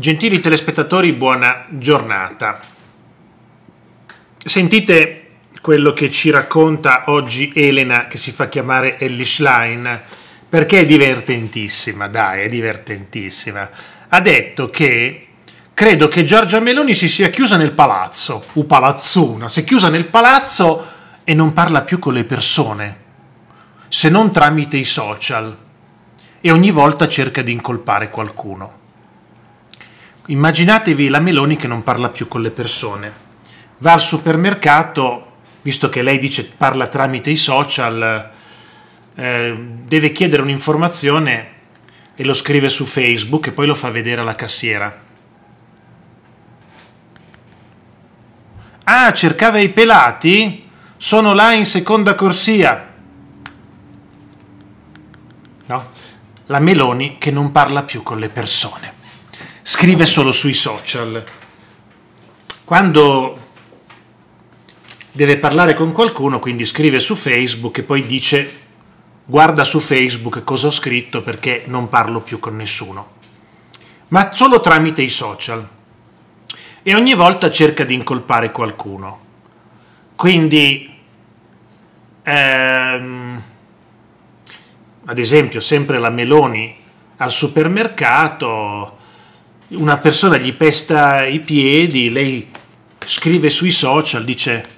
Gentili telespettatori, buona giornata. Sentite quello che ci racconta oggi Elena, che si fa chiamare Ellie Schlein, perché è divertentissima, dai, è divertentissima. Ha detto che credo che Giorgia Meloni si sia chiusa nel palazzo, u palazzuna, si è chiusa nel palazzo e non parla più con le persone, se non tramite i social, e ogni volta cerca di incolpare qualcuno. Immaginatevi la Meloni che non parla più con le persone. Va al supermercato, visto che lei dice parla tramite i social, eh, deve chiedere un'informazione e lo scrive su Facebook e poi lo fa vedere alla cassiera. Ah, cercava i pelati? Sono là in seconda corsia. No? La Meloni che non parla più con le persone scrive solo sui social. Quando deve parlare con qualcuno, quindi scrive su Facebook e poi dice guarda su Facebook cosa ho scritto perché non parlo più con nessuno, ma solo tramite i social. E ogni volta cerca di incolpare qualcuno. Quindi, ehm, ad esempio, sempre la Meloni al supermercato una persona gli pesta i piedi, lei scrive sui social, dice...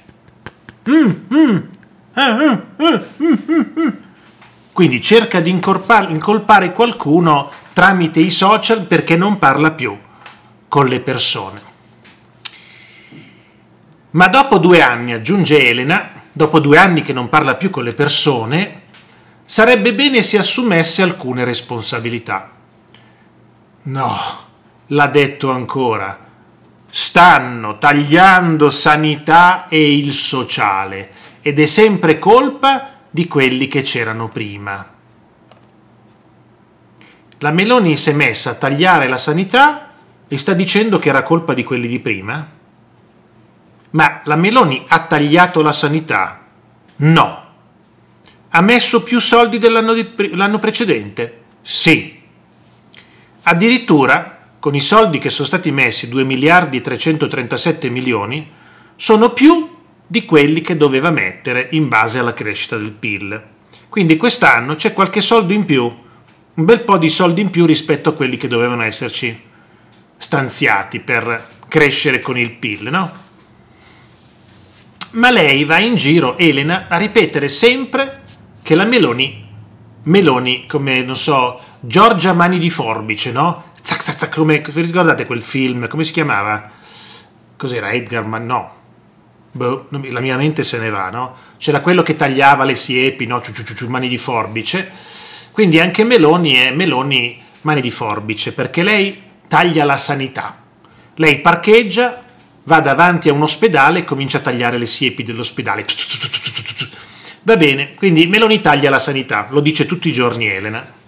Mm, mm, eh, eh, eh, mm, Quindi cerca di incolpare qualcuno tramite i social perché non parla più con le persone. Ma dopo due anni, aggiunge Elena, dopo due anni che non parla più con le persone, sarebbe bene se assumesse alcune responsabilità. No, l'ha detto ancora, stanno tagliando sanità e il sociale ed è sempre colpa di quelli che c'erano prima. La Meloni si è messa a tagliare la sanità e sta dicendo che era colpa di quelli di prima? Ma la Meloni ha tagliato la sanità? No. Ha messo più soldi dell'anno, pre- precedente? Sì. Addirittura con i soldi che sono stati messi, 2 miliardi 337 milioni, sono più di quelli che doveva mettere in base alla crescita del PIL. Quindi quest'anno c'è qualche soldo in più, un bel po' di soldi in più rispetto a quelli che dovevano esserci stanziati per crescere con il PIL, no? Ma lei va in giro, Elena, a ripetere sempre che la Meloni, Meloni come, non so, Giorgia Mani di Forbice, no? Zac, zac, zac, come, vi ricordate quel film? Come si chiamava? Cos'era Edgar? Ma no. Boh, la mia mente se ne va, no? C'era quello che tagliava le siepi, no? Ciu, ciu, ciu, mani di forbice. Quindi anche Meloni è Meloni mani di forbice, perché lei taglia la sanità. Lei parcheggia, va davanti a un ospedale e comincia a tagliare le siepi dell'ospedale. Va bene, quindi Meloni taglia la sanità, lo dice tutti i giorni Elena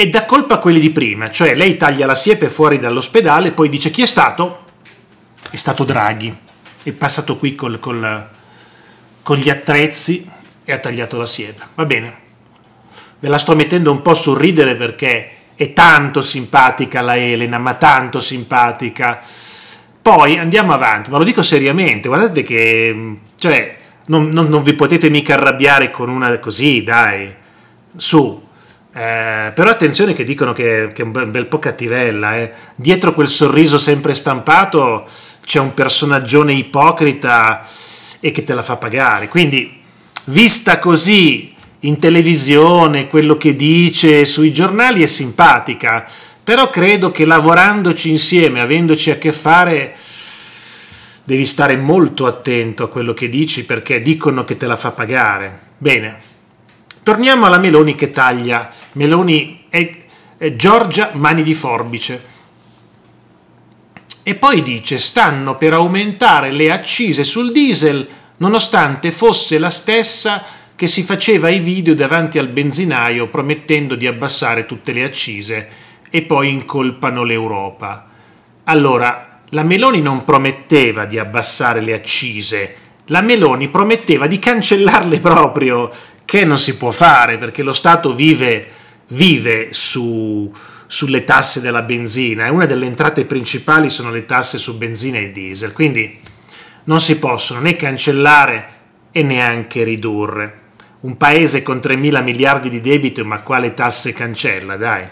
e dà colpa a quelli di prima, cioè lei taglia la siepe fuori dall'ospedale, poi dice chi è stato? È stato Draghi, è passato qui col, col, con gli attrezzi e ha tagliato la siepe. Va bene, ve la sto mettendo un po' sul ridere perché è tanto simpatica la Elena, ma tanto simpatica. Poi andiamo avanti, ma lo dico seriamente, guardate che cioè, non, non, non vi potete mica arrabbiare con una così, dai, su, eh, però attenzione che dicono che, che è un bel, po' cattivella. Eh. Dietro quel sorriso sempre stampato c'è un personaggio ipocrita e che te la fa pagare. Quindi, vista così in televisione, quello che dice sui giornali è simpatica, però credo che lavorandoci insieme, avendoci a che fare, devi stare molto attento a quello che dici perché dicono che te la fa pagare. Bene, Torniamo alla Meloni che taglia. Meloni è, è Giorgia mani di forbice. E poi dice stanno per aumentare le accise sul diesel nonostante fosse la stessa che si faceva i video davanti al benzinaio promettendo di abbassare tutte le accise e poi incolpano l'Europa. Allora, la Meloni non prometteva di abbassare le accise, la Meloni prometteva di cancellarle proprio, che non si può fare perché lo Stato vive, vive su, sulle tasse della benzina e una delle entrate principali sono le tasse su benzina e diesel, quindi non si possono né cancellare e neanche ridurre. Un paese con 3 mila miliardi di debito, ma quale tasse cancella, dai?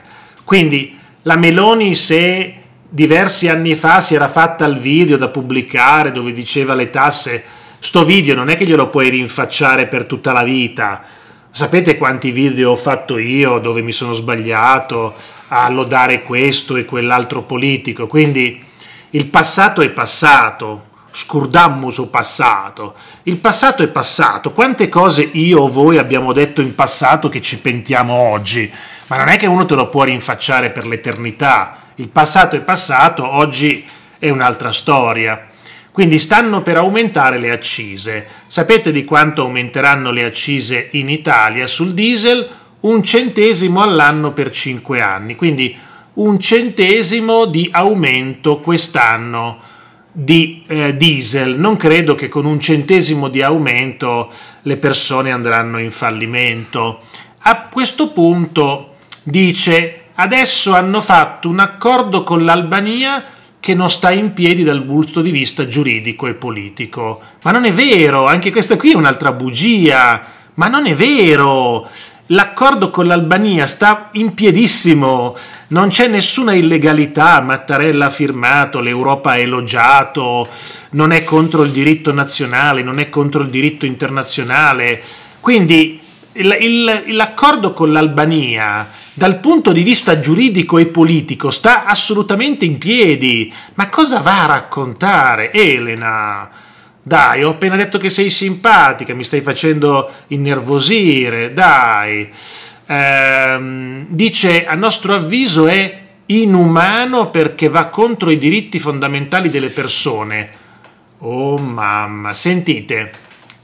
Quindi la Meloni se diversi anni fa si era fatta il video da pubblicare dove diceva le tasse sto video non è che glielo puoi rinfacciare per tutta la vita. Sapete quanti video ho fatto io dove mi sono sbagliato a lodare questo e quell'altro politico? Quindi il passato è passato, scurdammo su passato. Il passato è passato. Quante cose io o voi abbiamo detto in passato che ci pentiamo oggi? Ma non è che uno te lo può rinfacciare per l'eternità. Il passato è passato, oggi è un'altra storia. Quindi stanno per aumentare le accise. Sapete di quanto aumenteranno le accise in Italia sul diesel? Un centesimo all'anno per 5 anni, quindi un centesimo di aumento quest'anno di eh, diesel. Non credo che con un centesimo di aumento le persone andranno in fallimento. A questo punto dice adesso hanno fatto un accordo con l'Albania che non sta in piedi dal punto di vista giuridico e politico. Ma non è vero, anche questa qui è un'altra bugia. Ma non è vero! L'accordo con l'Albania sta in piedissimo, non c'è nessuna illegalità, Mattarella ha firmato, l'Europa ha elogiato, non è contro il diritto nazionale, non è contro il diritto internazionale. Quindi l'accordo con l'Albania dal punto di vista giuridico e politico sta assolutamente in piedi. Ma cosa va a raccontare Elena? Dai, ho appena detto che sei simpatica, mi stai facendo innervosire, dai. Ehm, dice, a nostro avviso è inumano perché va contro i diritti fondamentali delle persone. Oh mamma, sentite,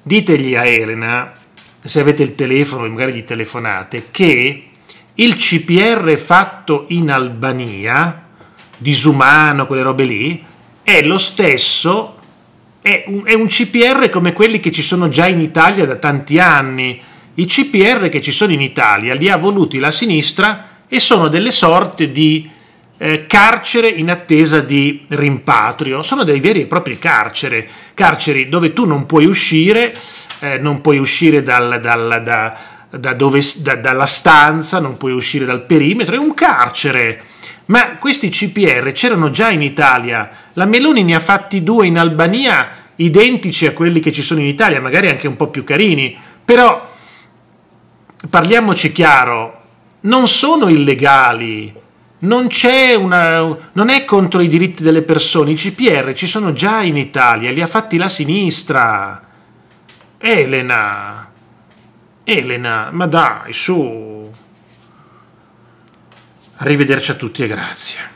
ditegli a Elena, se avete il telefono, magari gli telefonate, che il CPR fatto in Albania, disumano, quelle robe lì, è lo stesso, è un, è un, CPR come quelli che ci sono già in Italia da tanti anni. I CPR che ci sono in Italia li ha voluti la sinistra e sono delle sorte di eh, carcere in attesa di rimpatrio, sono dei veri e propri carcere, carceri dove tu non puoi uscire, eh, non puoi uscire dal, dal da, da dove, da, dalla stanza, non puoi uscire dal perimetro, è un carcere. Ma questi CPR c'erano già in Italia, la Meloni ne ha fatti due in Albania identici a quelli che ci sono in Italia, magari anche un po' più carini, però parliamoci chiaro, non sono illegali, non, c'è una, non è contro i diritti delle persone, i CPR ci sono già in Italia, li ha fatti la sinistra. Elena, Elena, ma dai, su. Arrivederci a tutti e grazie.